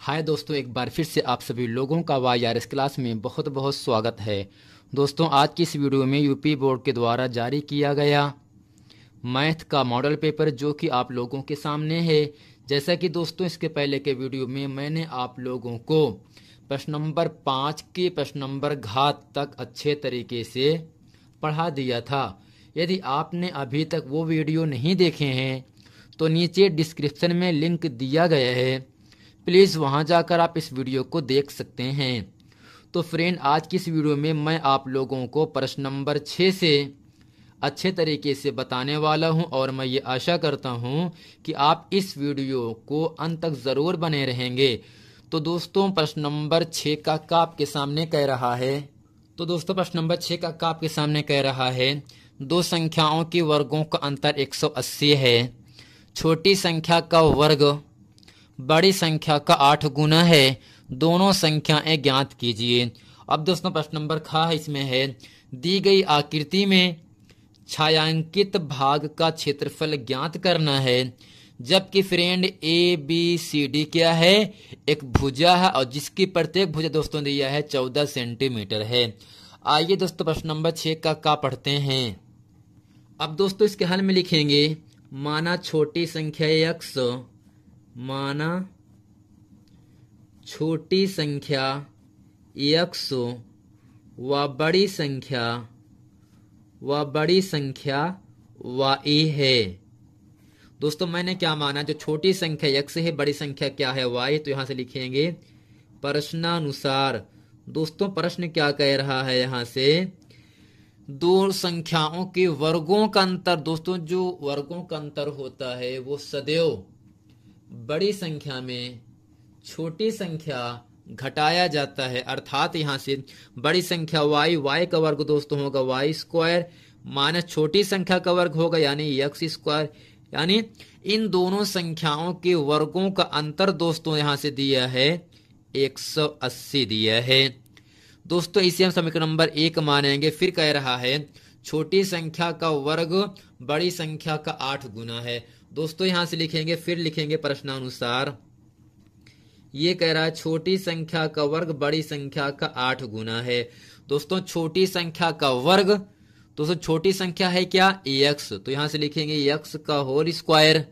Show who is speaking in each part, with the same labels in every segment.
Speaker 1: हाय दोस्तों एक बार फिर से आप सभी लोगों का वाई आर एस क्लास में बहुत बहुत स्वागत है दोस्तों आज की इस वीडियो में यूपी बोर्ड के द्वारा जारी किया गया मैथ का मॉडल पेपर जो कि आप लोगों के सामने है जैसा कि दोस्तों इसके पहले के वीडियो में मैंने आप लोगों को प्रश्न नंबर पाँच के प्रश्न नंबर घात तक अच्छे तरीके से पढ़ा दिया था यदि आपने अभी तक वो वीडियो नहीं देखे हैं तो नीचे डिस्क्रिप्शन में लिंक दिया गया है प्लीज़ वहाँ जाकर आप इस वीडियो को देख सकते हैं तो फ्रेंड आज की इस वीडियो में मैं आप लोगों को प्रश्न नंबर छः से अच्छे तरीके से बताने वाला हूं और मैं ये आशा करता हूं कि आप इस वीडियो को अंत तक ज़रूर बने रहेंगे तो दोस्तों प्रश्न नंबर छः का का आपके सामने कह रहा है तो दोस्तों प्रश्न नंबर छः का का आपके सामने कह रहा है दो संख्याओं के वर्गों का अंतर 180 है छोटी संख्या का वर्ग बड़ी संख्या का आठ गुना है दोनों संख्याएं ज्ञात कीजिए अब दोस्तों प्रश्न नंबर खा इसमें है दी गई आकृति में छायांकित भाग का क्षेत्रफल ज्ञात करना है जबकि friend A B C D क्या है एक भुजा है और जिसकी प्रत्येक भुजा दोस्तों दिया है चौदह सेंटीमीटर है आइए दोस्तों प्रश्न नंबर छः का का पढ़ते हैं अब दोस्तों इसके हल में लिखेंगे माना छोटी संख्या एक्स माना छोटी संख्या एक सौ व बड़ी संख्या व बड़ी संख्या वाई है दोस्तों मैंने क्या माना जो छोटी संख्या यक्स है बड़ी संख्या क्या है वाई तो यहाँ से लिखेंगे प्रश्नानुसार दोस्तों प्रश्न क्या कह रहा है यहां से दो संख्याओं के वर्गों का अंतर दोस्तों जो वर्गों का अंतर होता है वो सदैव बड़ी संख्या में छोटी संख्या घटाया जाता है अर्थात यहाँ से बड़ी संख्या वाई वाई का वर्ग दोस्तों होगा वाई स्क्वायर माइनस छोटी संख्या का वर्ग होगा यानी यक्स स्क्वायर यानी इन दोनों संख्याओं के वर्गों का अंतर दोस्तों यहाँ से दिया है 180 दिया है दोस्तों इसे हम समीकरण नंबर एक मानेंगे फिर कह रहा है छोटी संख्या का वर्ग बड़ी संख्या का आठ गुना है दोस्तों यहां से लिखेंगे फिर लिखेंगे प्रश्नानुसार ये कह रहा है छोटी संख्या का वर्ग बड़ी संख्या का आठ गुना है दोस्तों छोटी संख्या का वर्ग दोस्तों छोटी संख्या है क्या एक्स तो यहां से लिखेंगे यक्स का होल स्क्वायर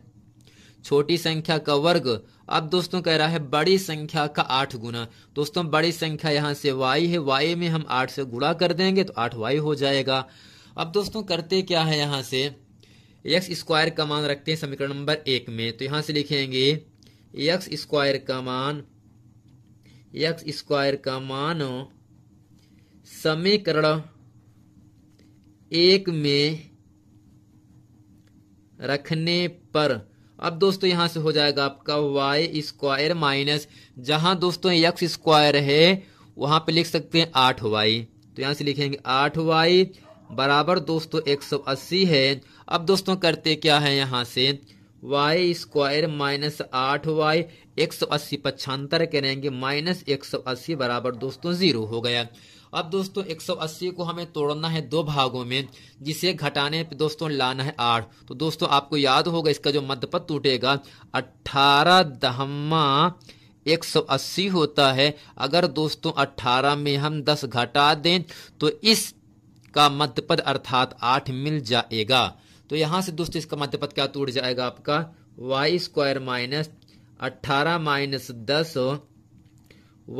Speaker 1: छोटी संख्या का वर्ग अब दोस्तों कह रहा है बड़ी संख्या का आठ गुना दोस्तों बड़ी संख्या यहां से वाई है वाई में हम आठ से गुणा कर देंगे तो आठ वाई हो जाएगा अब दोस्तों करते क्या है यहां से एक्स स्क्वायर का मान रखते हैं समीकरण नंबर एक में तो यहां से लिखेंगे एक्स स्क्वायर का मान एक्स स्क्वायर का मान समीकरण एक में रखने पर अब दोस्तों यहां से हो जाएगा आपका वाई स्क्वायर माइनस जहां दोस्तों यक्स स्क्वायर है वहां पे लिख सकते हैं आठ वाई तो यहां से लिखेंगे आठ वाई बराबर दोस्तों 180 है अब दोस्तों करते क्या है यहाँ से वाई स्क्वायर माइनस आठ वाई एक सौ अस्सी पच्छांतर करेंगे माइनस एक सौ अस्सी बराबर दोस्तों जीरो हो गया अब दोस्तों 180 को हमें तोड़ना है दो भागों में जिसे घटाने पे दोस्तों लाना है आठ तो दोस्तों आपको याद होगा इसका जो मध्यपद टूटेगा अठारह दहमा एक सौ अस्सी होता है अगर दोस्तों 18 में हम 10 घटा दें तो इस का मध्य पद अर्थात आठ मिल जाएगा तो यहाँ से दोस्तों इसका मध्य पद क्या टूट जाएगा आपका वाई स्क्वायर माइनस अट्ठारह माइनस दस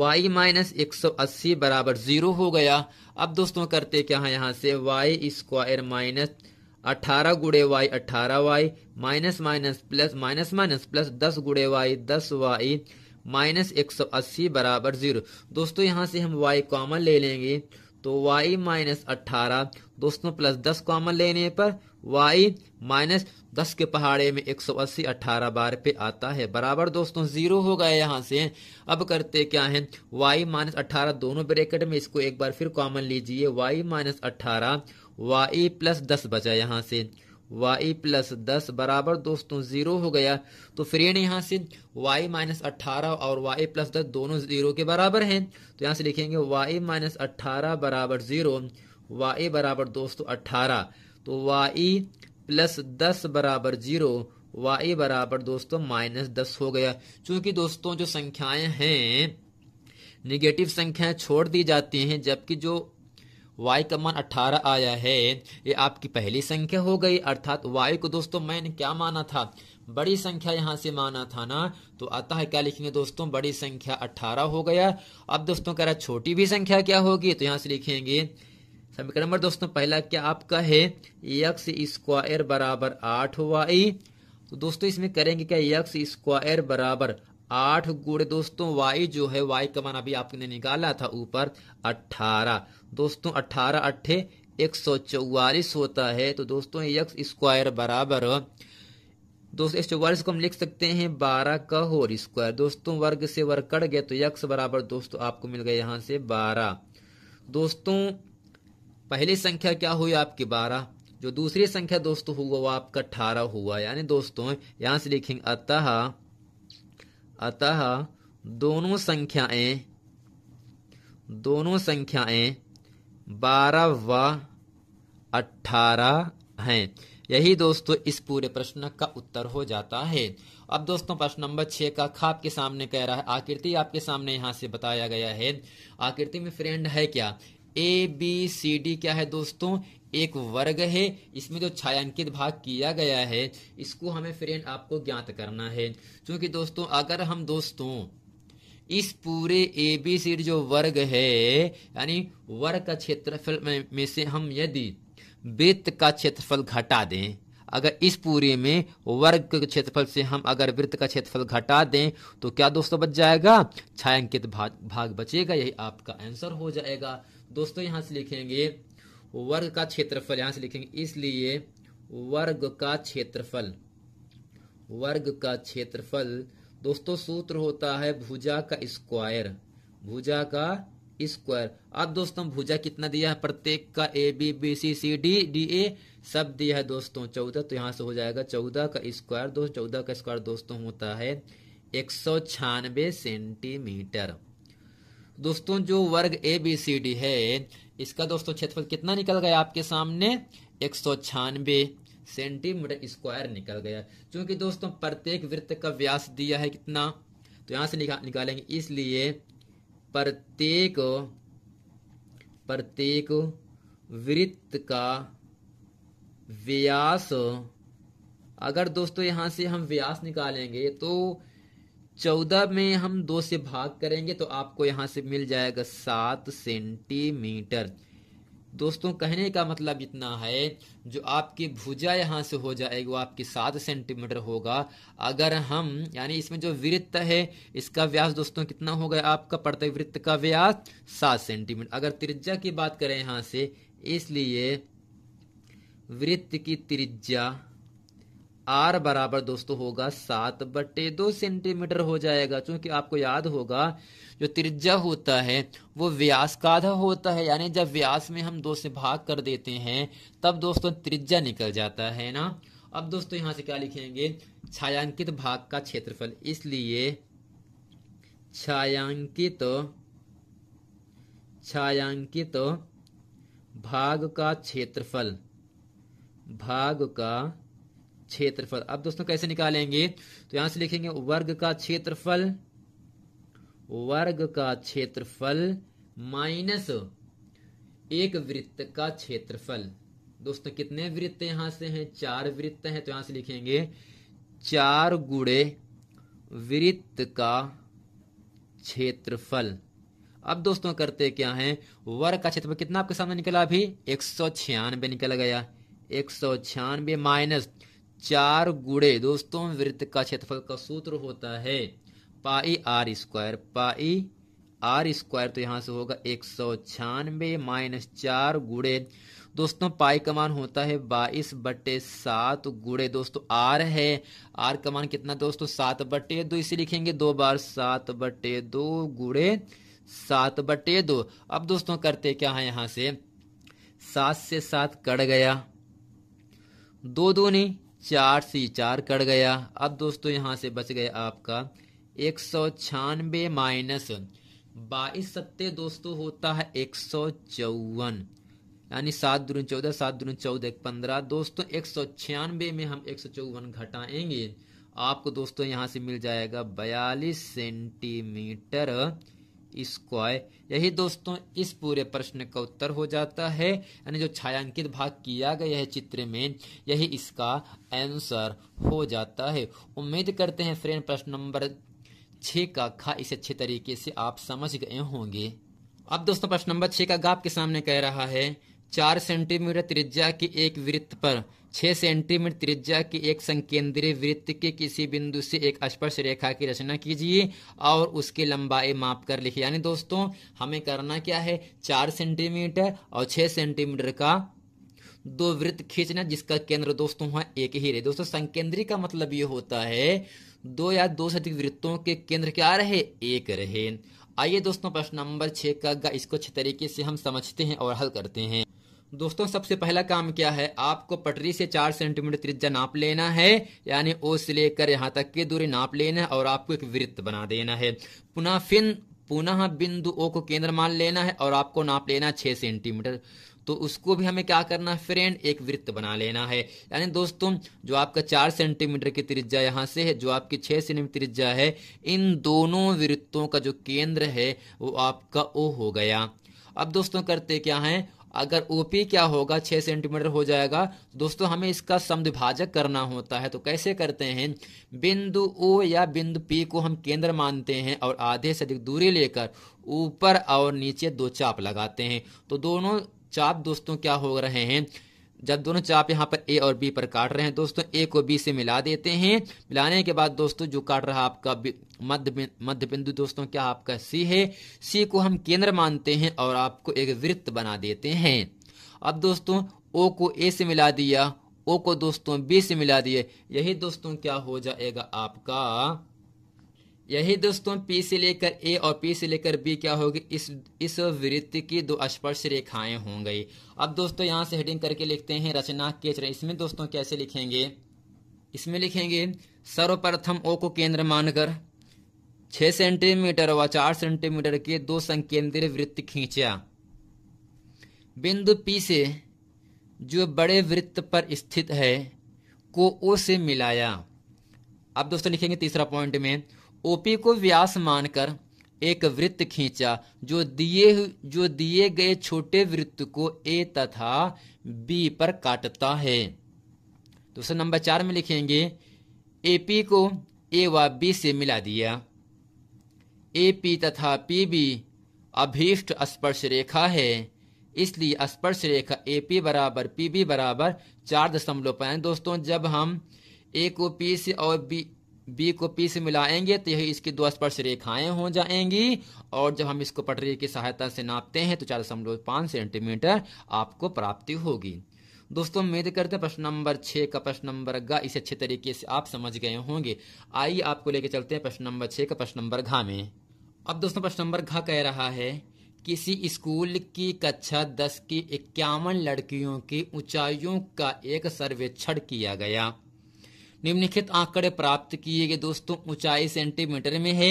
Speaker 1: वाई माइनस एक सौ अस्सी बराबर जीरो हो गया अब दोस्तों करते क्या है यहां से वाई स्क्वायर माइनस अठारह गुड़े वाई अठारह Y minus minus plus minus minus plus दस गुड़े वाई दस वाई माइनस एक सौ अस्सी बराबर जीरो दोस्तों यहाँ से हम वाई कॉमन ले लेंगे तो वाई माइनस अट्ठारह दोस्तों प्लस दस कॉमन लेने पर वाई माइनस दस के पहाड़े में एक सौ अस्सी अट्ठारह बार पे आता है बराबर दोस्तों जीरो हो गए यहाँ से अब करते क्या है वाई माइनस अट्ठारह दोनों ब्रैकेट में इसको एक बार फिर कॉमन लीजिए वाई माइनस अट्ठारह वाई प्लस दस बचा यहाँ से वाई प्लस दस बराबर दोस्तों जीरो हो गया तो फ्रेंड यहाँ से वाई माइनस अट्ठारह और वाई प्लस दस दोनों जीरो के बराबर हैं तो यहाँ से लिखेंगे वाई माइनस अट्ठारह बराबर जीरो वाई बराबर दोस्तों अट्ठारह तो वाई प्लस दस बराबर जीरो वाई बराबर दोस्तों माइनस दस हो गया क्योंकि दोस्तों जो संख्याएं हैं निगेटिव संख्याएं छोड़ दी जाती हैं जबकि जो वाई का मान 18 आया है ये आपकी पहली संख्या हो गई अर्थात वाई को दोस्तों मैंने क्या माना था बड़ी संख्या यहाँ से माना था ना तो अतः क्या लिखेंगे दोस्तों बड़ी संख्या 18 हो गया अब दोस्तों कह रहा छोटी भी संख्या क्या होगी तो यहाँ से लिखेंगे समीकरण नंबर दोस्तों पहला क्या आपका है यक्स स्क्वायर बराबर आठ वाई तो दोस्तों इसमें करेंगे क्या यक्स स्क्वायर बराबर आठ गुड़े दोस्तों वाई जो है वाई का मान अभी आपने निकाला था ऊपर अट्ठारह दोस्तों अठारह अट्ठे एक सौ चौवालीस होता है तो दोस्तों यक्स स्क्वायर बराबर दोस्तों एक चौवालीस को हम लिख सकते हैं बारह का होल स्क्वायर दोस्तों वर्ग से वर्ग कट गए तो यक्स बराबर दोस्तों आपको मिल गया यहाँ से बारह दोस्तों पहली संख्या क्या हुई आपकी बारह जो दूसरी संख्या दोस्तों हुआ वो आपका अठारह हुआ यानी दोस्तों यहां से लिखेंगे अतः अतः दोनों संख्याएं दोनों संख्याएं बारह व अठारह हैं यही दोस्तों इस पूरे प्रश्न का उत्तर हो जाता है अब दोस्तों प्रश्न नंबर छह का खा आपके सामने कह रहा है आकृति आपके सामने यहाँ से बताया गया है आकृति में फ्रेंड है क्या ए बी सी डी क्या है दोस्तों एक वर्ग है इसमें जो छायांकित भाग किया गया है इसको हमें फ्रेंड आपको ज्ञात करना है क्योंकि दोस्तों अगर हम दोस्तों इस पूरे ए बी सी जो वर्ग है यानी वर्ग का क्षेत्रफल में, में से हम यदि वृत्त का क्षेत्रफल घटा दें अगर इस पूरे में वर्ग के क्षेत्रफल से हम अगर वृत्त का क्षेत्रफल घटा दें तो क्या दोस्तों बच जाएगा छायांकित भाग भाग बचेगा यही आपका आंसर हो जाएगा दोस्तों यहां से लिखेंगे वर्ग का क्षेत्रफल यहां से लिखेंगे इसलिए वर्ग का क्षेत्रफल वर्ग का क्षेत्रफल दोस्तों सूत्र होता है भुजा का स्क्वायर भुजा का स्क्वायर अब दोस्तों भुजा कितना दिया है प्रत्येक का A B B C C D D A सब दिया है दोस्तों चौदह तो यहां से हो जाएगा चौदह का स्क्वायर दोस्त चौदह का स्क्वायर दोस्तों होता है एक सौ छियानवे सेंटीमीटर दोस्तों जो वर्ग ए बी सी डी है इसका दोस्तों क्षेत्रफल कितना निकल गया आपके सामने एक सौ छियानबे सेंटीमीटर स्क्वायर निकल गया क्योंकि दोस्तों प्रत्येक वृत्त का व्यास दिया है कितना तो यहां से निका, निकालेंगे इसलिए प्रत्येक प्रत्येक वृत्त का व्यास अगर दोस्तों यहां से हम व्यास निकालेंगे तो चौदह में हम दो से भाग करेंगे तो आपको यहां से मिल जाएगा सात सेंटीमीटर दोस्तों कहने का मतलब इतना है जो आपकी भुजा यहाँ से हो जाएगी वो आपकी सात सेंटीमीटर होगा अगर हम यानी इसमें जो वृत्त है इसका व्यास दोस्तों कितना होगा आपका है वृत्त का व्यास सात सेंटीमीटर अगर त्रिज्या की बात करें यहाँ से इसलिए वृत्त की त्रिज्या आर बराबर दोस्तों होगा सात बटे दो सेंटीमीटर हो जाएगा क्योंकि आपको याद होगा जो त्रिज्या होता है वो व्यास का आधा होता है यानी जब व्यास में हम दो से भाग कर देते हैं तब दोस्तों त्रिज्या निकल जाता है ना अब दोस्तों यहां से क्या लिखेंगे छायांकित भाग का क्षेत्रफल इसलिए छायांकित छायांकित भाग का क्षेत्रफल भाग का क्षेत्रफल अब दोस्तों कैसे निकालेंगे तो यहां से लिखेंगे वर्ग का क्षेत्रफल वर्ग का क्षेत्रफल माइनस एक वृत्त का क्षेत्रफल दोस्तों कितने वृत्त यहां से हैं चार वृत्त हैं तो यहां से लिखेंगे चार गुड़े वृत्त का क्षेत्रफल अब दोस्तों करते क्या है वर्ग का क्षेत्रफल कितना आपके सामने निकला अभी एक सौ छियानबे निकल गया एक सौ छियानबे माइनस चार गुड़े दोस्तों वृत्त का क्षेत्रफल का सूत्र होता है pi R square pi R square तो यहां से होगा एक सौ छियानबे माइनस चार गुड़े दोस्तों पाई का मान होता है बाईस बटे सात गुड़े दोस्तों आर है आर का मान कितना दोस्तों सात बटे दो इसे लिखेंगे दो बार सात बटे दो गुड़े सात बटे दो अब दोस्तों करते क्या है यहाँ से सात से सात कट गया दो दो नहीं चार सी चार कट गया अब दोस्तों यहाँ से बच गया आपका एक सौ छियानबे माइनस बाईस सत्ते दोस्तों होता है एक सौ चौवन यानी सात दून चौदह सात दून चौदह पंद्रह दोस्तों एक सौ छियानबे में हम एक सौ चौवन घटाएंगे आपको दोस्तों यहाँ से मिल जाएगा बयालीस सेंटीमीटर स्क्वायर यही दोस्तों इस पूरे प्रश्न का उत्तर हो जाता है यानी जो छायांकित भाग किया गया है चित्र में यही इसका आंसर हो जाता है उम्मीद करते हैं फ्रेंड प्रश्न नंबर छ का खा इसे अच्छे तरीके से आप समझ गए होंगे अब दोस्तों प्रश्न नंबर छ का गाप के सामने कह रहा है चार सेंटीमीटर त्रिज्या के एक वृत्त पर छह सेंटीमीटर त्रिज्या के एक संकेंद्रीय वृत्त के किसी बिंदु से एक स्पर्श रेखा की रचना कीजिए और उसकी लंबाई माप कर लिखिए यानी दोस्तों हमें करना क्या है चार सेंटीमीटर और छह सेंटीमीटर का दो वृत्त खींचना जिसका केंद्र दोस्तों वहां एक ही रहे दोस्तों संकेंद्री का मतलब ये होता है दो या दो से अधिक वृत्तों के केंद्र क्या रहे एक रहे आइए दोस्तों प्रश्न नंबर छह का इसको अच्छे तरीके से हम समझते हैं और हल करते हैं दोस्तों सबसे पहला काम क्या है आपको पटरी से चार सेंटीमीटर त्रिज्या नाप लेना है यानी ओ से लेकर यहाँ तक की दूरी नाप लेना है और आपको एक वृत्त बना देना है पुनः फिन पुनः बिंदु ओ को केंद्र मान लेना है और आपको नाप लेना है छह सेंटीमीटर तो उसको भी हमें क्या करना है फ्रेंड एक वृत्त बना लेना है यानी दोस्तों जो आपका चार सेंटीमीटर की त्रिज्या यहाँ से है जो आपकी छह सेंटीमीटर त्रिज्या है इन दोनों वृत्तों का जो केंद्र है वो आपका ओ हो गया अब दोस्तों करते क्या है अगर ओ पी क्या होगा छः सेंटीमीटर हो जाएगा दोस्तों हमें इसका समद्विभाजक करना होता है तो कैसे करते हैं बिंदु ओ या बिंदु पी को हम केंद्र मानते हैं और आधे से अधिक दूरी लेकर ऊपर और नीचे दो चाप लगाते हैं तो दोनों चाप दोस्तों क्या हो रहे हैं जब दोनों चाप यहाँ पर ए और बी पर काट रहे हैं दोस्तों ए को बी से मिला देते हैं मिलाने के बाद दोस्तों जो काट रहा आपका मध्य मध्य बिंदु दोस्तों क्या आपका सी है सी को हम केंद्र मानते हैं और आपको एक वृत्त बना देते हैं अब दोस्तों ओ को ए से मिला दिया ओ को दोस्तों बी से मिला दिए यही दोस्तों क्या हो जाएगा आपका यही दोस्तों पी से लेकर ए और पी से लेकर बी क्या होगी इस इस वृत्त की दो स्पर्श रेखाएं हो गई अब दोस्तों यहां से हेडिंग करके लिखते हैं रचना के इसमें दोस्तों कैसे लिखेंगे इसमें लिखेंगे सर्वप्रथम ओ को केंद्र मानकर छह सेंटीमीटर व चार सेंटीमीटर के दो संकेंद्र वृत्त खींचा बिंदु पी से जो बड़े वृत्त पर स्थित है को ओ से मिलाया अब दोस्तों लिखेंगे तीसरा पॉइंट में ओपी को व्यास मानकर एक वृत्त खींचा जो दिए जो दिए गए छोटे वृत्त को ए तथा बी पर काटता है दूसरे तो नंबर चार में लिखेंगे एपी को ए व बी से मिला दिया एपी तथा पी बी अभीष्ट स्पर्श रेखा है इसलिए स्पर्श रेखा ए पी बराबर पी बी बराबर चार दशमलव पाए दोस्तों जब हम ए को पी से और बी बी को पी से मिलाएंगे तो यही इसकी दो स्पर्श रेखाएं हो जाएंगी और जब हम इसको पटरी की सहायता से नापते हैं तो चार दशमलव पांच सेंटीमीटर आपको प्राप्ति होगी दोस्तों उम्मीद करते हैं प्रश्न नंबर छह का प्रश्न नंबर गा इसे अच्छे तरीके से आप समझ गए होंगे आइए आपको लेके चलते हैं प्रश्न नंबर छह का प्रश्न नंबर घा में अब दोस्तों प्रश्न नंबर घा कह रहा है किसी स्कूल की कक्षा दस की इक्यावन लड़कियों की ऊंचाइयों का एक सर्वेक्षण किया गया निम्नलिखित आंकड़े प्राप्त किए गए दोस्तों ऊंचाई सेंटीमीटर में है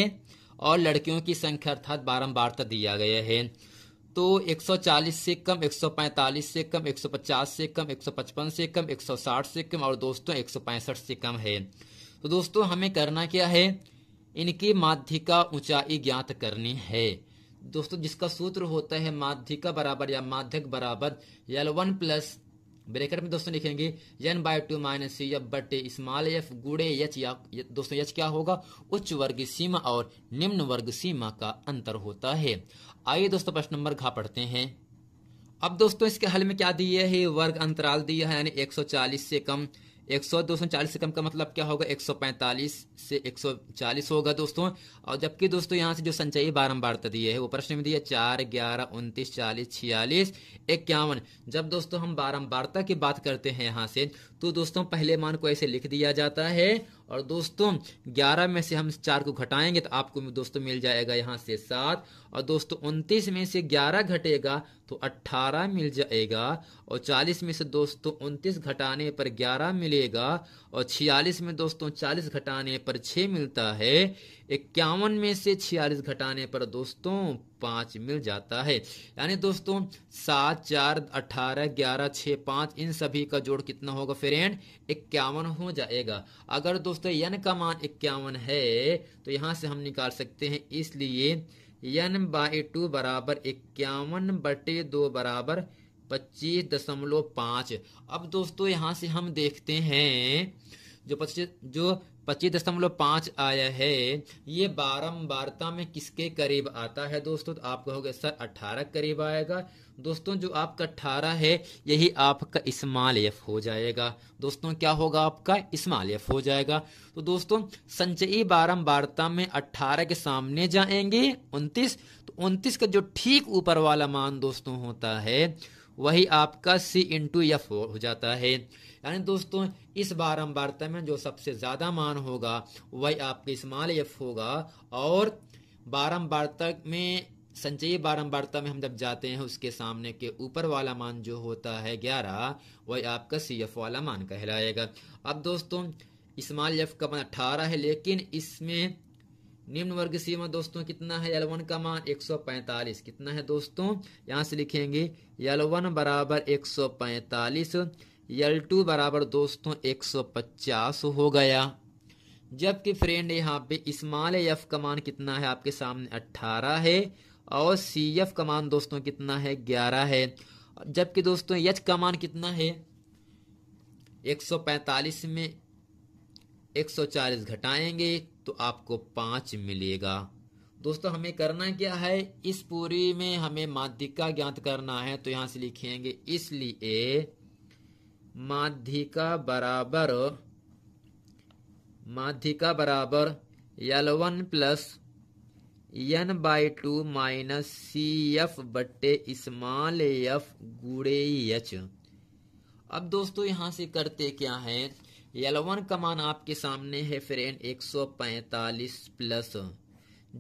Speaker 1: और लड़कियों की संख्या अर्थात बारंबारता दिया गया है तो 140 से कम 145 से कम 150 से कम 155 से कम 160 से कम और दोस्तों एक से कम है तो दोस्तों हमें करना क्या है इनकी माध्यिका ऊंचाई ज्ञात करनी है दोस्तों जिसका सूत्र होता है माध्यिका बराबर या माध्यक बराबर एल वन प्लस ब्रेकर में दोस्तों लिखेंगे N by two minus C F बटे स्मॉल एफ गुड़े एच या दोस्तों एच क्या होगा उच्च वर्ग सीमा और निम्न वर्ग सीमा का अंतर होता है आइए दोस्तों प्रश्न नंबर घा पढ़ते हैं अब दोस्तों इसके हल में क्या दिया है वर्ग अंतराल दिया है यानी 140 से कम एक सौ सौ चालीस से कम का मतलब क्या होगा एक सौ पैंतालीस से एक सौ चालीस होगा दोस्तों और जबकि दोस्तों यहाँ से जो संचयी बारंबारता दी है वो प्रश्न में दिए चार ग्यारह उन्तीस चालीस छियालीस इक्यावन जब दोस्तों हम बारंबारता की बात करते हैं यहाँ से तो दोस्तों पहले मान को ऐसे लिख दिया जाता है और दोस्तों ग्यारह में से हम चार को घटाएंगे तो आपको दोस्तों मिल जाएगा यहाँ से सात और दोस्तों उनतीस में से ग्यारह घटेगा तो अट्ठारह मिल जाएगा और चालीस में से दोस्तों उनतीस घटाने पर ग्यारह मिलेगा और छियालीस में दोस्तों चालीस घटाने पर छ मिलता है इक्यावन में से छियालीस घटाने पर दोस्तों पाँच मिल जाता है यानी दोस्तों सात चार अठारह ग्यारह छः पांच इन सभी का जोड़ कितना होगा फ्रेंड इक्यावन हो जाएगा अगर दोस्तों यन का मान इक्यावन है तो यहाँ से हम निकाल सकते हैं इसलिए यन बाई टू बराबर इक्यावन बटे दो बराबर पच्चीस दशमलव पांच अब दोस्तों यहाँ से हम देखते हैं जो पच्चीस जो पच्चीस दशमलव पांच आया है ये बारंबारता में किसके करीब आता है दोस्तों तो आप कहोगे सर अठारह करीब आएगा दोस्तों जो आपका अठारह है यही आपका इस्माल एफ हो जाएगा दोस्तों क्या होगा आपका इस्माल एफ हो जाएगा तो दोस्तों संचयी बारंबारता में अठारह के सामने जाएंगे उनतीस तो उनतीस का जो ठीक ऊपर वाला मान दोस्तों होता है वही आपका सी इंटू एफ हो जाता है यानी दोस्तों इस बारम्बारता में जो सबसे ज़्यादा मान होगा वही आपके इस्माल एफ होगा और बारम्बारता में संचयी बारम्बारता में हम जब जाते हैं उसके सामने के ऊपर वाला मान जो होता है ग्यारह वही आपका सी एफ वाला मान कहलाएगा अब दोस्तों इस्माल एफ का मान अट्ठारह है लेकिन इसमें निम्न वर्ग सीमा दोस्तों कितना है यल का मान 145 कितना है दोस्तों यहाँ से लिखेंगे यल बराबर 145 सौ यल टू बराबर दोस्तों 150 हो गया जबकि फ्रेंड यहाँ पे इस्माल एफ का मान कितना है आपके सामने 18 है और सी एफ का मान दोस्तों कितना है 11 है जबकि दोस्तों यच का मान कितना है 145 में 140 घटाएंगे तो आपको पाँच मिलेगा दोस्तों हमें करना क्या है इस पूरी में हमें माध्यिका ज्ञात करना है तो यहां से लिखेंगे इसलिए माध्यिका बराबर माध्यिका बराबर L one plus N by two minus C F बट्टे इस्माल एफ गुड़े एच अब दोस्तों यहाँ से करते क्या है यलवन का मान आपके सामने है फ्रेंड 145 प्लस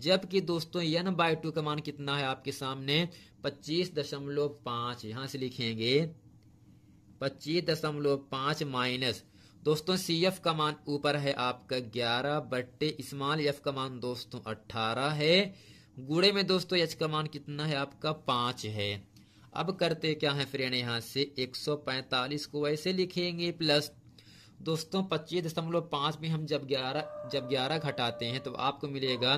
Speaker 1: जबकि दोस्तों यन बाय टू का मान कितना है आपके सामने 25.5 दशमलव पांच यहां से लिखेंगे 25.5 दशमलव पांच माइनस दोस्तों सी एफ का मान ऊपर है आपका ग्यारह बट्टे स्मॉल एफ का मान दोस्तों अट्ठारह है गुड़े में दोस्तों एच का मान कितना है आपका पांच है अब करते क्या है फ्रेंड यहां से 145 को ऐसे लिखेंगे प्लस दोस्तों पच्चीस दशमलव पाँच में हम जब ग्यारह जब ग्यारह घटाते हैं तो आपको मिलेगा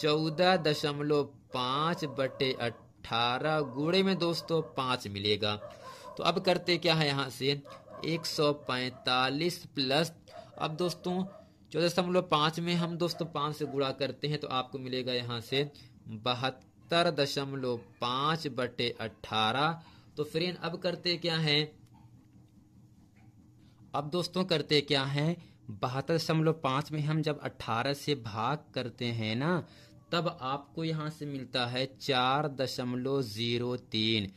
Speaker 1: चौदह दशमलव पाँच बटे अट्ठारह गुड़े में दोस्तों पाँच मिलेगा तो अब करते क्या है यहाँ से एक सौ पैंतालीस प्लस अब दोस्तों चौदह दशमलव पाँच में हम दोस्तों पाँच से गुड़ा करते हैं तो आपको मिलेगा यहाँ से बहत्तर दशमलव पाँच बटे अट्ठारह तो फ्रेंड अब करते क्या है अब दोस्तों करते क्या हैं बहत्तर दशमलव पाँच में हम जब अट्ठारह से भाग करते हैं ना तब आपको यहाँ से मिलता है चार दशमलव ज़ीरो तीन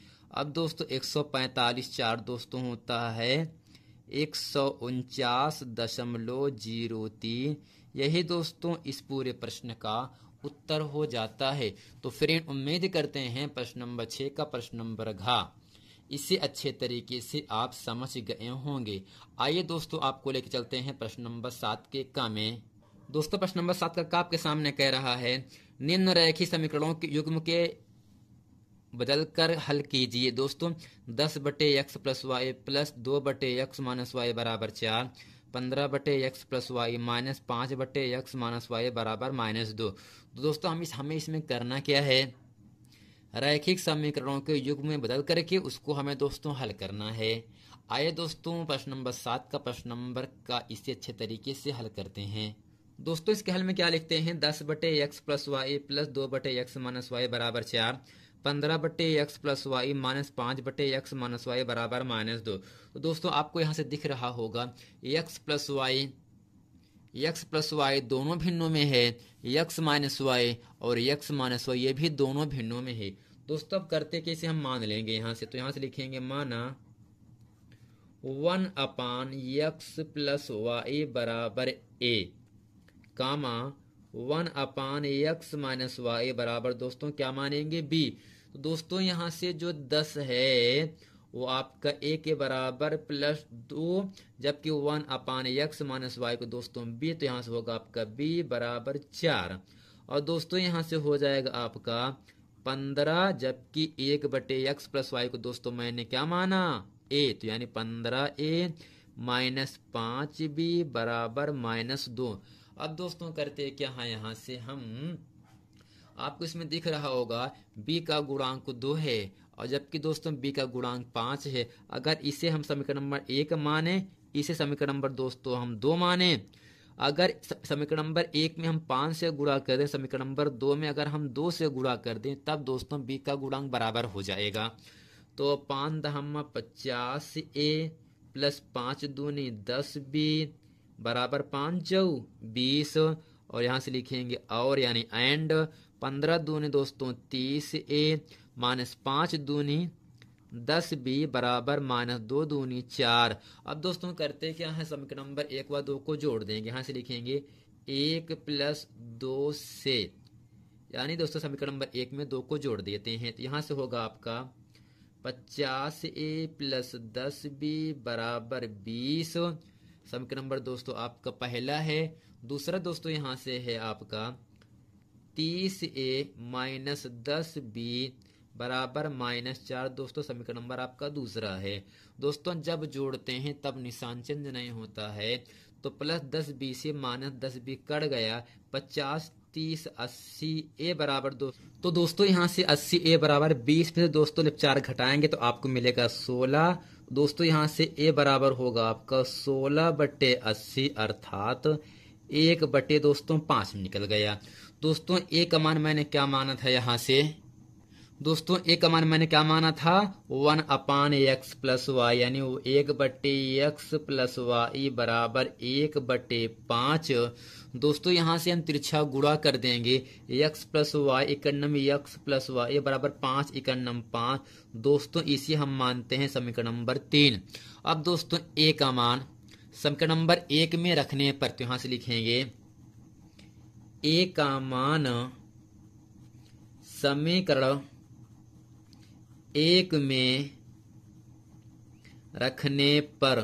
Speaker 1: अब दोस्तों एक सौ पैंतालीस चार दोस्तों होता है एक सौ उनचास दशमलव जीरो तीन यही दोस्तों इस पूरे प्रश्न का उत्तर हो जाता है तो फ्रेंड उम्मीद करते हैं प्रश्न नंबर छः का प्रश्न नंबर घा इसे अच्छे तरीके से आप समझ गए होंगे आइए दोस्तों आपको लेके चलते हैं प्रश्न नंबर सात के का में दोस्तों प्रश्न नंबर सात का आपके सामने कह रहा है निम्न रेखी समीकरणों के युग्म के बदल कर हल कीजिए दोस्तों दस बटे एक्स प्लस वाई प्लस दो बटे एक्स माइनस वाई बराबर चार पंद्रह बटे एक्स प्लस वाई माइनस पाँच बटे एक्स माइनस वाई बराबर माइनस दो तो दोस्तों हम इस हमें इसमें करना क्या है रैखिक समीकरणों के युग में बदल करके उसको हमें दोस्तों हल करना है आइए दोस्तों प्रश्न नंबर सात का प्रश्न नंबर का इसे अच्छे तरीके से हल करते हैं दोस्तों इसके हल में क्या लिखते हैं दस बटे एक्स प्लस वाई प्लस दो बटे एक्स माइनस वाई बराबर चार पंद्रह बटे एक्स प्लस वाई माइनस पांच बटे एक्स माइनस वाई बराबर माइनस दो तो दोस्तों आपको यहाँ से दिख रहा होगा X plus Y X plus Y दोनों भिन्नों में है यक्स माइनस वाई और यक्स माइनस वाई ये भी दोनों भिन्नों में है दोस्तों अब करते कैसे हम मान लेंगे यहाँ से तो यहाँ से लिखेंगे माना one upon X plus Y बराबर A comma one upon X minus Y बराबर दोस्तों क्या मानेंगे बी तो दोस्तों यहाँ से जो दस है वो आपका ए के बराबर प्लस दो जबकि one upon X minus Y को दोस्तों बी तो यहाँ से होगा आपका बी बराबर चार और दोस्तों यहाँ से हो जाएगा आपका पंद्रह जबकि एक बटे एक्स प्लस वाई को दोस्तों मैंने क्या माना ए तो यानी पंद्रह ए माइनस पांच बी बराबर माइनस दो अब दोस्तों करते क्या हाँ यहाँ से हम आपको इसमें दिख रहा होगा बी का गुणांक दो है और जबकि दोस्तों बी का गुणांक पाँच है अगर इसे हम समीकरण नंबर एक माने इसे समीकरण नंबर दोस्तों हम दो माने अगर समीकरण नंबर एक में हम पाँच से गुणा कर दें समीकरण नंबर दो में अगर हम दो से गुणा कर दें तब दोस्तों बी का गुणांक बराबर हो जाएगा तो पाँच दहम पचास ए प्लस पाँच दूनी दस बी बराबर पाँच चौ बीस और यहाँ से लिखेंगे और यानी एंड पंद्रह दूनी दोस्तों तीस ए माइनस पाँच दूनी दस बी बराबर माइनस दो दूनी चार अब दोस्तों करते क्या है समीकरण नंबर एक व दो को जोड़ देंगे यहाँ से लिखेंगे एक प्लस दो से यानी दोस्तों समीकरण नंबर एक में दो को जोड़ देते हैं तो यहाँ से होगा आपका पचास ए प्लस दस बी बराबर बीस समीकरण नंबर दोस्तों आपका पहला है दूसरा दोस्तों यहाँ से है आपका तीस ए माइनस दस बी बराबर माइनस चार दोस्तों समीकरण नंबर आपका दूसरा है दोस्तों जब जोड़ते हैं तब निशान चिन्ह नहीं होता है तो प्लस दस बी से माइनस दस बी कट गया पचास तीस अस्सी ए बराबर दो तो दोस्तों यहाँ से अस्सी ए बराबर बीस में दोस्तों चार घटाएंगे तो आपको मिलेगा सोलह दोस्तों यहाँ से ए बराबर होगा आपका सोलह बटे अस्सी अर्थात एक बटे दोस्तों पांच निकल गया दोस्तों ए मान मैंने क्या माना था यहाँ से दोस्तों एक मान मैंने क्या माना था one upon X plus Y यानी वो एक बटे एक्स प्लस वाई बराबर एक बटे पांच दोस्तों यहां से हम तिरछा गुड़ा कर देंगे एक्स प्लस वाई इकनम एक्स प्लस वाई बराबर पांच इकनम पाँच दोस्तों इसे हम मानते हैं समीकरण नंबर तीन अब दोस्तों एक का मान समीकरण नंबर एक में रखने पर तो यहां से लिखेंगे एक का मान समीकरण एक में रखने पर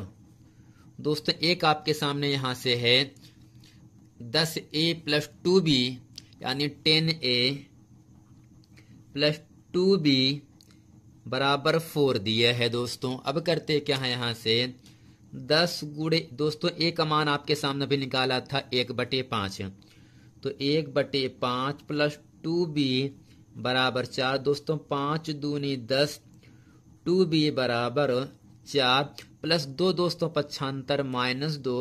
Speaker 1: दोस्तों एक आपके सामने यहाँ से है दस ए प्लस टू बी यानी ten A plus two B बराबर फोर दिया है दोस्तों अब करते क्या है यहाँ से दस गुड़े दोस्तों एक अमान आपके सामने भी निकाला था एक बटे पाँच तो एक बटे पाँच प्लस टू बी बराबर चार दोस्तों पांच दूनी दस टू बी बराबर चार प्लस दो दोस्तों पच्छांतर माइनस दो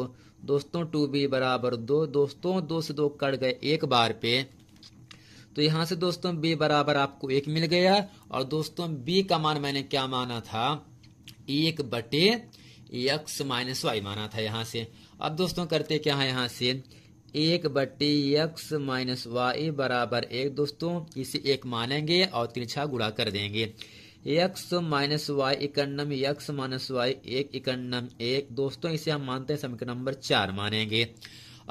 Speaker 1: दोस्तों टू बी बराबर दो दोस्तों दो से दो कट गए एक बार पे तो यहाँ से दोस्तों बी बराबर आपको एक मिल गया और दोस्तों बी का मान मैंने क्या माना था एक बटे एक्स माइनस वाई माना था यहाँ से अब दोस्तों करते क्या है यहाँ से एक बट्टी यक्स माइनस वाई बराबर एक दोस्तों इसे एक मानेंगे और तिरछा गुड़ा कर देंगे यक्स माइनस वाई इकन्नम यक्स माइनस वाई एक इकन्नम एक दोस्तों इसे हम मानते हैं समीकरण नंबर चार मानेंगे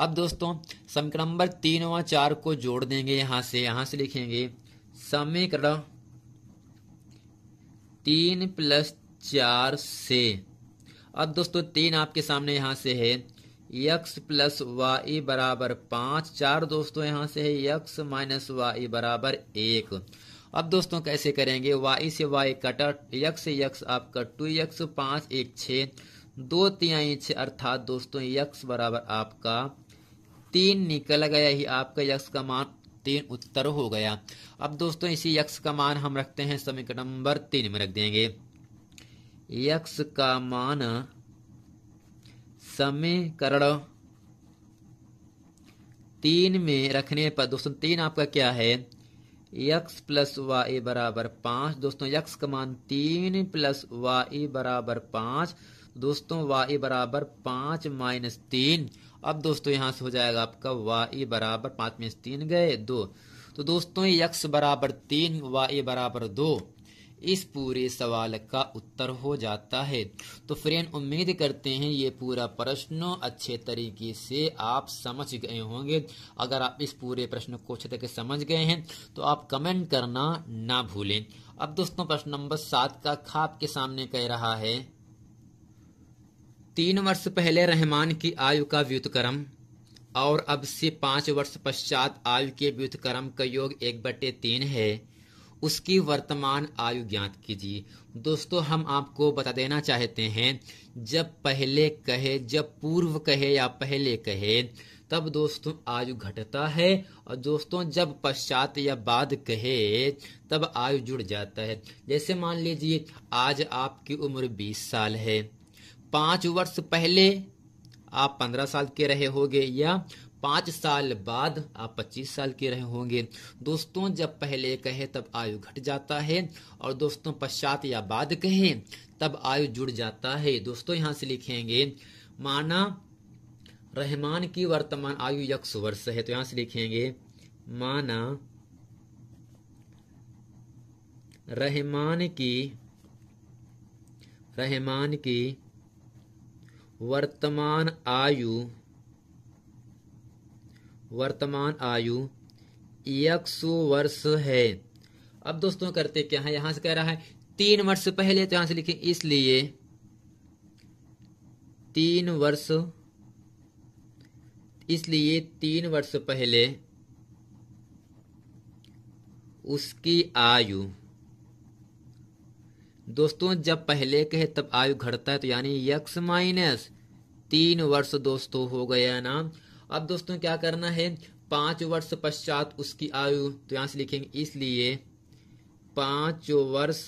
Speaker 1: अब दोस्तों समीकरण नंबर तीन व चार को जोड़ देंगे यहां से यहां से लिखेंगे समीकरण तीन प्लस चार से अब दोस्तों तीन आपके सामने यहां से है यक्स प्लस वाई बराबर पांच चार दोस्तों यहां से है यक्स माइनस वाई बराबर एक अब दोस्तों कैसे करेंगे वाई से वाई कटा यक्स यक्स आपका टू यक्स पांच एक छ दो तिहाई छ अर्थात दोस्तों यक्स बराबर आपका तीन निकल गया ही आपका यक्स का मान तीन उत्तर हो गया अब दोस्तों इसी यक्स का मान हम रखते हैं समीकरण नंबर तीन में रख देंगे यक्स का मान समीकरण तीन में रखने पर दोस्तों तीन आपका क्या है यक्स प्लस वाई बराबर पांच दोस्तों यक्स का मान तीन प्लस वाई बराबर पांच दोस्तों वाई बराबर पांच माइनस तीन अब दोस्तों यहां से हो जाएगा आपका वाई बराबर पांच में तीन गए दो तो दोस्तों यक्स बराबर तीन वाई बराबर दो इस पूरे सवाल का उत्तर हो जाता है तो फ्रेंड उम्मीद करते हैं ये पूरा प्रश्न अच्छे तरीके से आप समझ गए होंगे अगर आप इस पूरे प्रश्न को अच्छे तरीके समझ गए हैं तो आप कमेंट करना ना भूलें अब दोस्तों प्रश्न नंबर सात का खाप के सामने कह रहा है तीन वर्ष पहले रहमान की आयु का व्युतक्रम और अब से पांच वर्ष पश्चात आयु के व्युतक्रम का योग एक बटे तीन है उसकी वर्तमान आयु ज्ञात कीजिए दोस्तों हम आपको बता देना चाहते हैं जब पहले कहे जब पूर्व कहे या पहले कहे तब दोस्तों आयु घटता है और दोस्तों जब पश्चात या बाद कहे तब आयु जुड़ जाता है जैसे मान लीजिए आज आपकी उम्र 20 साल है पांच वर्ष पहले आप पंद्रह साल के रहे होगे या पाँच साल बाद आप पच्चीस साल के रहे होंगे दोस्तों जब पहले कहे तब आयु घट जाता है और दोस्तों पश्चात या बाद कहें तब आयु जुड़ जाता है दोस्तों यहाँ से लिखेंगे माना रहमान की वर्तमान आयु यक्ष वर्ष है तो यहाँ से लिखेंगे माना रहमान की रहमान की वर्तमान आयु वर्तमान आयु एक सौ वर्ष है अब दोस्तों करते क्या है यहां से कह रहा है तीन वर्ष पहले तो यहां से लिखे इसलिए तीन वर्ष इसलिए तीन वर्ष पहले उसकी आयु दोस्तों जब पहले कहे तब आयु घटता है तो यानी यक्स माइनस तीन वर्ष दोस्तों हो गया ना अब दोस्तों क्या करना है पांच वर्ष पश्चात उसकी आयु तो यहां से लिखेंगे इसलिए पांच वर्ष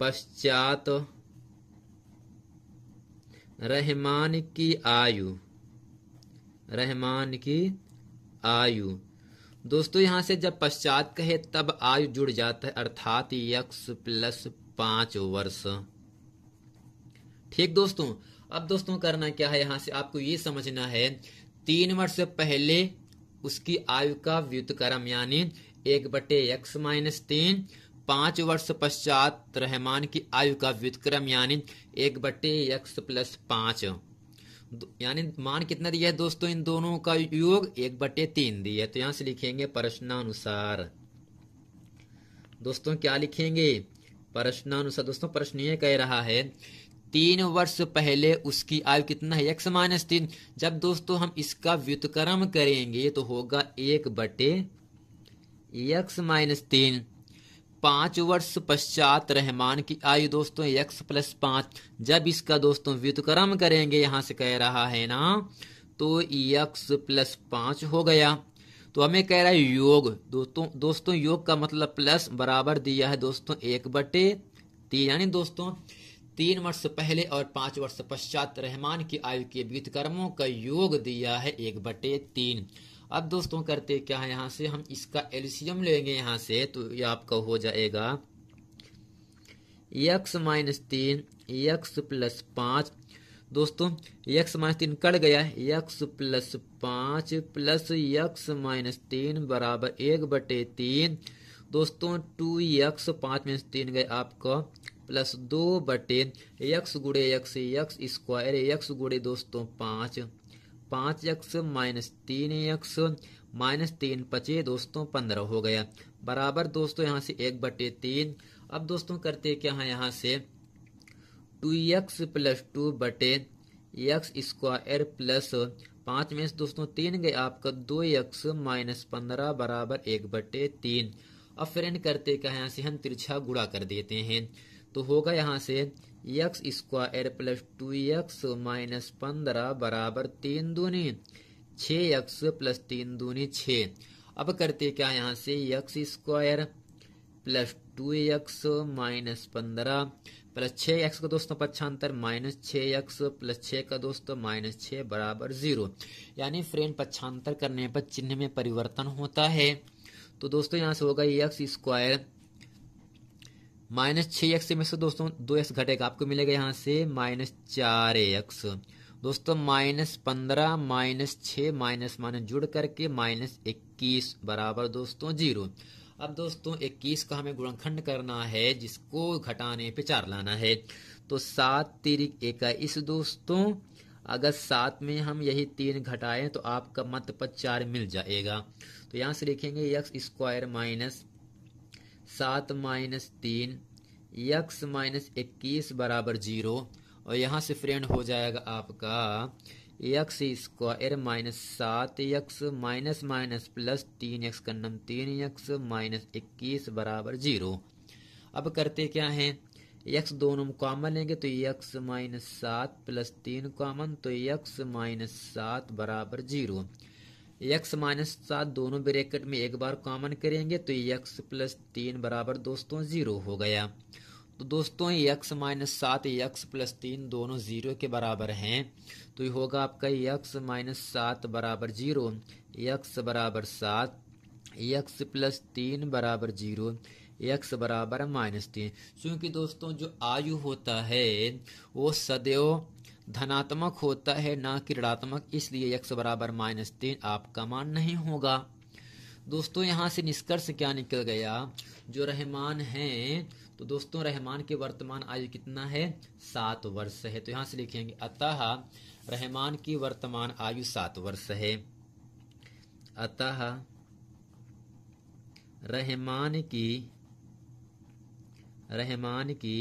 Speaker 1: पश्चात रहमान की आयु रहमान की आयु दोस्तों यहां से जब पश्चात कहे तब आयु जुड़ जाता है अर्थात यक्स प्लस पांच वर्ष ठीक दोस्तों अब दोस्तों करना क्या है यहाँ से आपको ये समझना है तीन वर्ष पहले उसकी आयु का व्युतक्रम यानी एक बटे एक्स माइनस तीन पांच वर्ष पश्चात रहमान की आयु का व्युतक्रम यानी एक बटे एक्स प्लस पांच यानी मान कितना दिया है दोस्तों इन दोनों का योग एक बटे तीन दिया तो यहां से लिखेंगे प्रश्नानुसार दोस्तों क्या लिखेंगे प्रश्नानुसार दोस्तों प्रश्न ये कह रहा है तीन वर्ष पहले उसकी आयु कितना है एक्स माइनस तीन जब दोस्तों हम इसका व्युतक्रम करेंगे तो होगा एक बटे एक्स माइनस तीन पांच वर्ष पश्चात रहमान की आयु दोस्तों एक्स प्लस पांच जब इसका दोस्तों व्युतक्रम करेंगे यहां से कह रहा है ना तो एक्स प्लस पांच हो गया तो हमें कह रहा है योग दोस्तों दोस्तों योग का मतलब प्लस बराबर दिया है दोस्तों एक बटे तीन यानी दोस्तों तीन वर्ष पहले और पांच वर्ष पश्चात रहमान की आयु के कर्मों का योग दिया है एक बटे तीन अब दोस्तों करते क्या है यहां से हम इसका एल्सियम लेंगे यहां से तो ये आपका हो जाएगा यक्स माइनस तीन यक्स प्लस पांच दोस्तों यक्स माइनस तीन कट गया है यक्स प्लस पांच प्लस यक्स माइनस तीन बराबर एक बटे तीन दोस्तों टू यक्स पांच माइनस तीन गए आपका प्लस दो बटे यक्स गुड़े यक्स यक्स स्क्वायर यक्स गुड़े दोस्तों पाँच पाँच यक्स माइनस तीन यक्स माइनस तीन पचे दोस्तों पंद्रह हो गया बराबर दोस्तों यहाँ से एक बटे तीन अब दोस्तों करते क्या है यहाँ से टू यक्स प्लस टू बटे यक्स स्क्वायर प्लस पाँच में से दोस्तों तीन गए आपका दो यक्स माइनस पंद्रह बराबर एक बटे तीन अब फ्रेंड करते क्या है यहाँ से हम तिरछा गुड़ा कर देते हैं तो होगा यहाँ से X square plus two X minus पंद्रह बराबर तीन दूनी छ यक्स प्लस तीन दूनी छ अब करते क्या यहाँ से X square plus two X minus पंद्रह प्लस छ एक्स का दोस्तों पक्षांतर माइनस छ एक्स प्लस छ का दोस्तों माइनस छ बराबर जीरो यानी फ्रेंड पक्षांतर करने पर चिन्ह में परिवर्तन होता है तो दोस्तों यहाँ से होगा यक्स स्क्वायर माइनस छः एक्स में से दोस्तों दो एक्स घटेगा आपको मिलेगा यहाँ से माइनस चार एक्स दोस्तों माइनस पंद्रह माइनस छ माइनस माइनस जुड़ करके माइनस इक्कीस बराबर दोस्तों जीरो अब दोस्तों इक्कीस का हमें गुणखंड करना है जिसको घटाने पे चार लाना है तो सात तिरिक इक्कीस दोस्तों अगर सात में हम यही तीन घटाएं तो आपका मत पर चार मिल जाएगा तो यहाँ से लिखेंगे एक्स स्क्वायर माइनस सात माइनस तीन यक्स माइनस इक्कीस बराबर जीरो और यहाँ से फ्रेंड हो जाएगा आपका यक्स स्क्वायर माइनस सात यक्स माइनस माइनस प्लस तीन यक्स कन्नम तीन यक्स माइनस इक्कीस बराबर जीरो अब करते क्या है यक्स दोनों में कॉमन लेंगे तो यक्स माइनस सात प्लस तीन कॉमन तो यक्स माइनस सात बराबर जीरो यक्स माइनस सात दोनों ब्रैकेट में एक बार कॉमन करेंगे तो यक्स प्लस तीन बराबर दोस्तों ज़ीरो हो गया तो दोस्तों यक्स माइनस सात यक्स प्लस तीन दोनों ज़ीरो के बराबर हैं तो ये होगा आपका यक्स माइनस सात बराबर ज़ीरो यक्स बराबर सात यक्स प्लस तीन बराबर ज़ीरो एक्स बराबर माइनस तीन क्योंकि दोस्तों जो आयु होता है वो सदैव धनात्मक होता है ना कि ऋणात्मक इसलिए यक्स बराबर माइनस तीन आपका मान नहीं होगा दोस्तों यहाँ से निष्कर्ष क्या निकल गया जो रहमान है तो दोस्तों रहमान के वर्तमान आयु कितना है सात वर्ष है तो यहाँ से लिखेंगे अतः रहमान की वर्तमान आयु सात वर्ष है अतः रहमान की रहमान की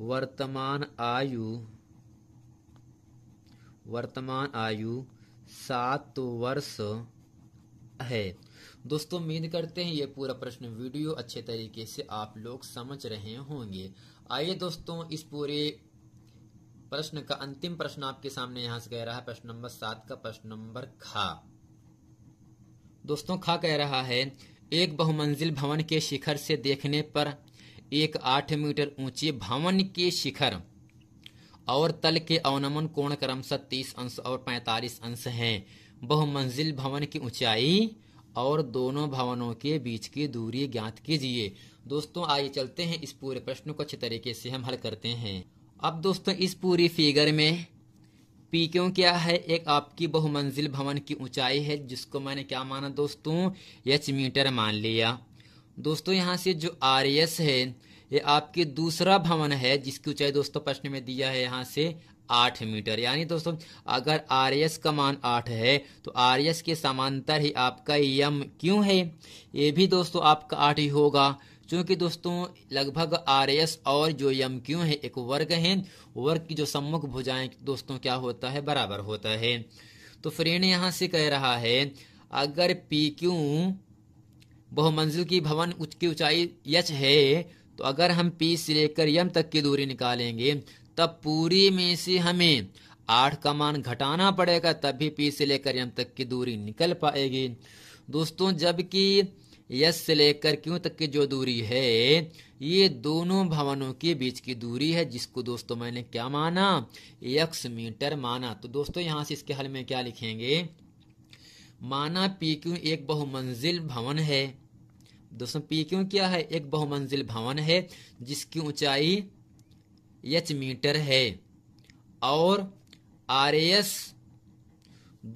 Speaker 1: वर्तमान आयु वर्तमान आयु सात वर्ष है दोस्तों उम्मीद करते हैं ये पूरा प्रश्न वीडियो अच्छे तरीके से आप लोग समझ रहे होंगे आइए दोस्तों इस पूरे प्रश्न का अंतिम प्रश्न आपके सामने यहां से कह रहा है प्रश्न नंबर सात का प्रश्न नंबर खा दोस्तों खा कह रहा है एक बहुमंजिल भवन के शिखर से देखने पर एक आठ मीटर ऊंचे भवन के शिखर और तल के अवनमन कोण क्रमश तीस अंश और पैंतालीस अंश है बहुमंजिल भवन की ऊंचाई और दोनों भवनों के बीच की दूरी ज्ञात कीजिए दोस्तों आइए चलते हैं इस पूरे प्रश्न को अच्छे तरीके से हम हल करते हैं अब दोस्तों इस पूरी फिगर में पी क्यों क्या है एक आपकी बहुमंजिल भवन की ऊंचाई है जिसको मैंने क्या माना दोस्तों एच मीटर मान लिया दोस्तों यहाँ से जो आर है ये आपके दूसरा भवन है जिसकी ऊंचाई दोस्तों प्रश्न में दिया है यहाँ से आठ मीटर यानी दोस्तों अगर आर का मान आठ है तो आर के समांतर ही आपका यम क्यों है ये भी दोस्तों आपका आठ ही होगा क्योंकि दोस्तों लगभग आर और जो यम क्यू है एक वर्ग है वर्ग की जो सम्मुख भुजाएं दोस्तों क्या होता है बराबर होता है तो फ्रेंड यहाँ से कह रहा है अगर पी क्यू बहुमंजिल की भवन की ऊंचाई यच है तो अगर हम पी से लेकर यम तक की दूरी निकालेंगे तब पूरी में से हमें आठ का मान घटाना पड़ेगा तब भी पी से लेकर यम तक की दूरी निकल पाएगी दोस्तों जबकि यश से लेकर क्यों तक की जो दूरी है ये दोनों भवनों के बीच की दूरी है जिसको दोस्तों मैंने क्या माना यक्स मीटर माना तो दोस्तों यहाँ से इसके हल में क्या लिखेंगे माना पी क्यू एक बहुमंजिल भवन है दोस्तों पी क्यू क्या है एक बहुमंजिल भवन है जिसकी ऊंचाई एच मीटर है और आर एस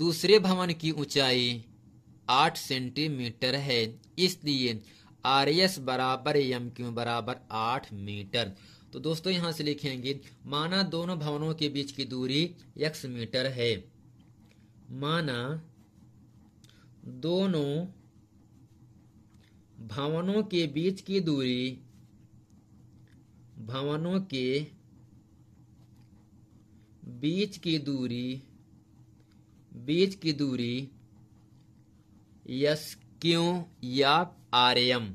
Speaker 1: दूसरे भवन की ऊंचाई आठ सेंटीमीटर है इसलिए आर एस बराबर एम क्यू बराबर आठ मीटर तो दोस्तों यहां से लिखेंगे माना दोनों भवनों के बीच की दूरी एक्स मीटर है माना दोनों भवनों के बीच की दूरी भवनों के बीच की दूरी बीच की दूरी यस क्यों या आर एम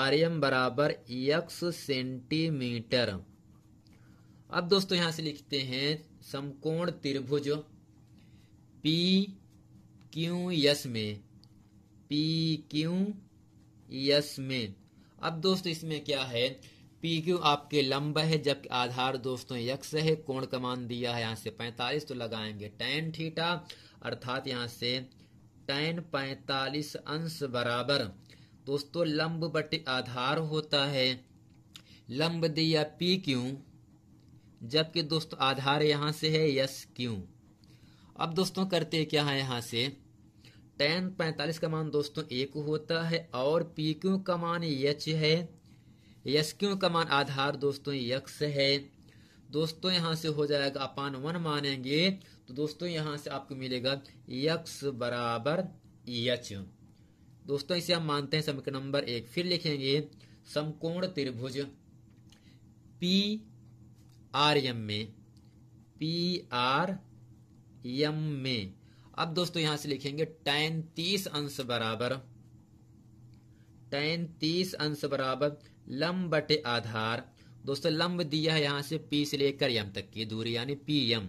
Speaker 1: आर एम बराबर यक्स सेंटीमीटर अब दोस्तों यहां से लिखते हैं समकोण त्रिभुज पी क्यू यस में पी क्यू यस में अब दोस्तों इसमें क्या है पी क्यू आपके लंब है जबकि आधार दोस्तों यक्स है कोण कमान दिया है यहाँ से 45 तो लगाएंगे टेन थीटा अर्थात यहाँ से टेन 45 अंश बराबर दोस्तों लंब बटे आधार होता है लंब दिया पी क्यू जबकि दोस्तों आधार यहाँ से है यस क्यू अब दोस्तों करते क्या है यहाँ से टेन पैंतालीस का मान दोस्तों एक होता है और पी क्यू का मान यच है यस क्यू का मान आधार दोस्तों यक्स है दोस्तों यहां से हो जाएगा अपान वन मानेंगे तो दोस्तों यहां से आपको मिलेगा यक्स बराबर यच दोस्तों इसे हम मानते हैं समीकरण नंबर एक फिर लिखेंगे समकोण त्रिभुज पी आर एम में पी आर एम में अब दोस्तों यहां से लिखेंगे टेन तीस अंश बराबर टेन तीस अंश बराबर लंब बटे आधार दोस्तों लंब दिया है यहां से पी से लेकर यम तक की दूरी यानी पी एम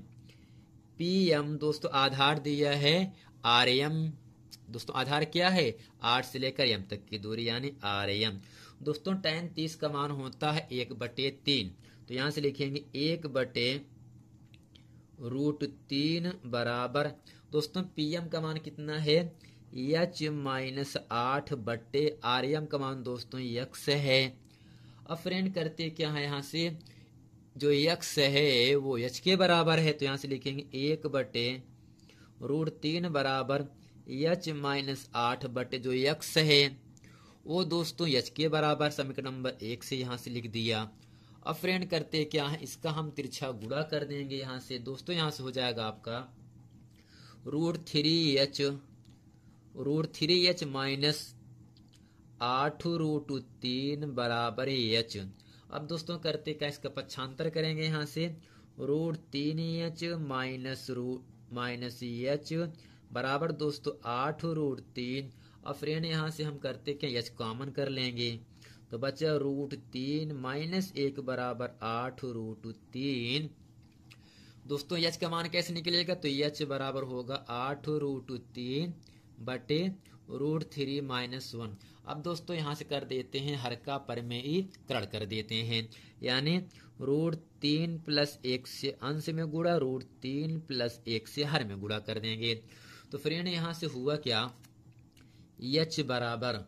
Speaker 1: पी एम दोस्तों आधार दिया है आर एम दोस्तों आधार क्या है आठ से लेकर यम तक की दूरी यानी आर एम दोस्तों टेन तीस का मान होता है एक बटे तीन तो यहां से लिखेंगे एक बटे रूट तीन बराबर दोस्तों पी एम का मान कितना है एच माइनस आठ बट्टे आर एम का मान दोस्तों यक्स है अब फ्रेंड करते क्या है यहाँ से जो यक्स है वो यच के बराबर है तो यहाँ से लिखेंगे एक बटे रूट तीन बराबर यच माइनस आठ बटे जो यक्स है वो दोस्तों यच के बराबर समीकरण नंबर एक से यहाँ से लिख दिया अब फ्रेंड करते क्या है इसका हम तिरछा गुड़ा कर देंगे यहाँ से दोस्तों यहाँ से हो जाएगा आपका root three H root three H minus आठ रूट तीन बराबर एच अब दोस्तों करते का इसका पक्षांतर करेंगे यहां से रूट तीन H minus root minus H बराबर दोस्तों आठ रूट तीन और फ्रेंड यहां से हम करते क्या एच कॉमन कर लेंगे तो बचा रूट तीन माइनस एक बराबर आठ रूट तीन दोस्तों यच का मान कैसे निकलेगा तो यच बराबर होगा आठ रूट तीन बटे रूट थ्री माइनस वन अब दोस्तों यहाँ से कर देते हैं हर का परमेयीकरण कर देते हैं यानी रूट तीन प्लस एक से अंश में गुड़ा रूट तीन प्लस एक से हर में गुड़ा कर देंगे तो फ्रेंड यहां से हुआ क्या यच बराबर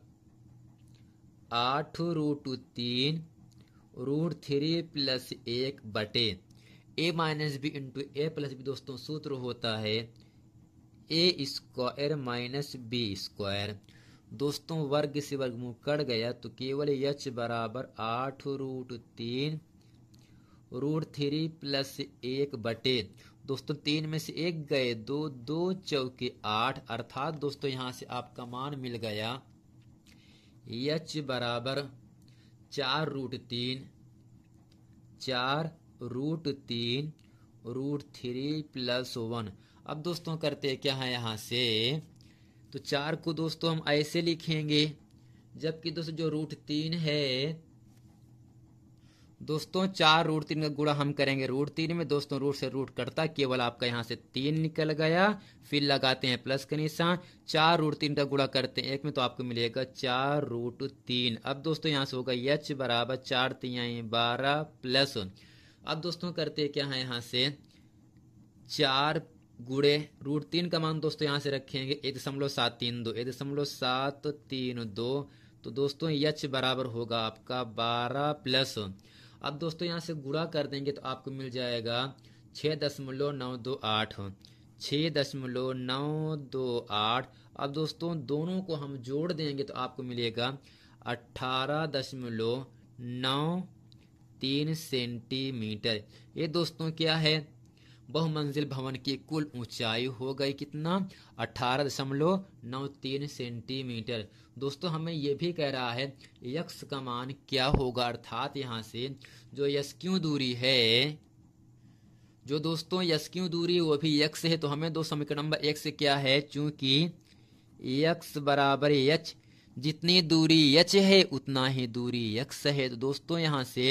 Speaker 1: आठ रूट तीन रूट थ्री प्लस एक बटे A minus B into A plus B दोस्तों सूत्र होता है A square minus B square दोस्तों वर्ग से वर्ग वर्गमूल कट गया तो केवल यच बराबर आठ रूट तीन रूट थ्री प्लस एक बटे दोस्तों तीन में से एक गए दो दो चौके आठ अर्थात दोस्तों यहाँ से आपका मान मिल गया यच बराबर चार रूट तीन चार रूट तीन रूट थ्री प्लस वन अब दोस्तों करते क्या है यहाँ से तो चार को दोस्तों हम ऐसे लिखेंगे जबकि दोस्तों जो रूट तीन है दोस्तों चार रूट तीन का गुड़ा हम करेंगे रूट तीन में दोस्तों रूट से रूट करता केवल आपका यहाँ से तीन निकल गया फिर लगाते हैं प्लस का निशान चार रूट तीन का गुणा करते हैं एक में तो आपको मिलेगा चार रूट तीन अब दोस्तों यहाँ से होगा यच बराबर चार तीन बारह प्लस अब दोस्तों करते क्या है यहाँ से चार गुड़े रूट तीन का मान दोस्तों यहाँ से रखेंगे एक दशमलव सात तीन दो एक दशमलव सात तीन दो तो दोस्तों यच बराबर होगा आपका बारह प्लस अब दोस्तों यहाँ से गुड़ा कर देंगे तो आपको मिल जाएगा छः दशमलव नौ दो आठ छः दशमलव नौ दो आठ अब दोस्तों दोनों को हम जोड़ देंगे तो आपको मिलेगा अट्ठारह दशमलव नौ तीन सेंटीमीटर ये दोस्तों क्या है बहुमंजिल भवन की कुल ऊंचाई हो गई कितना अठारह दशमलव नौ तीन सेंटीमीटर दोस्तों हमें यह भी कह रहा है यक्ष का मान क्या होगा अर्थात यहाँ से जो यश क्यों दूरी है जो दोस्तों यश क्यों दूरी वो भी यक्ष है तो हमें दो समीकरण नंबर एक से क्या है चूंकि यक्ष बराबर यच जितनी दूरी यच है उतना ही दूरी यक्स है तो दोस्तों यहाँ से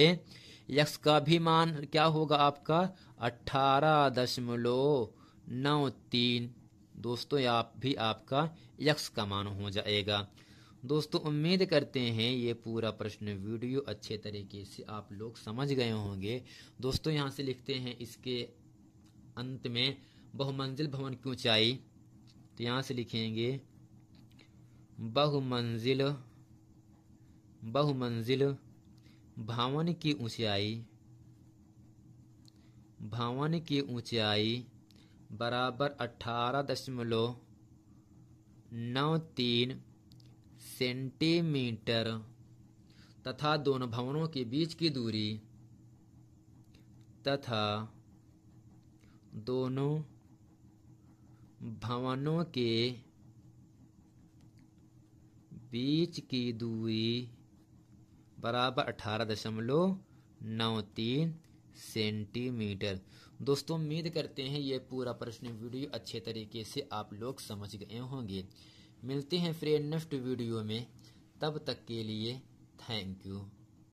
Speaker 1: यक्ष का भी मान क्या होगा आपका अठारह दशमलव नौ तीन दोस्तों आप भी आपका यक्ष का मान हो जाएगा दोस्तों उम्मीद करते हैं ये पूरा प्रश्न वीडियो अच्छे तरीके से आप लोग समझ गए होंगे दोस्तों यहाँ से लिखते हैं इसके अंत में बहुमंजिल भवन की ऊंचाई तो यहाँ से लिखेंगे बहुमंजिल बहुमंजिल भवन की ऊंचाई भवन की ऊंचाई बराबर अठारह दशमलव नौ तीन सेंटीमीटर तथा दोनों भवनों के बीच की दूरी तथा दोनों भवनों के बीच की दूरी बराबर अठारह दशमलव नौ तीन सेंटीमीटर दोस्तों उम्मीद करते हैं ये पूरा प्रश्न वीडियो अच्छे तरीके से आप लोग समझ गए होंगे मिलते हैं फ्रेंड नेक्स्ट वीडियो में तब तक के लिए थैंक यू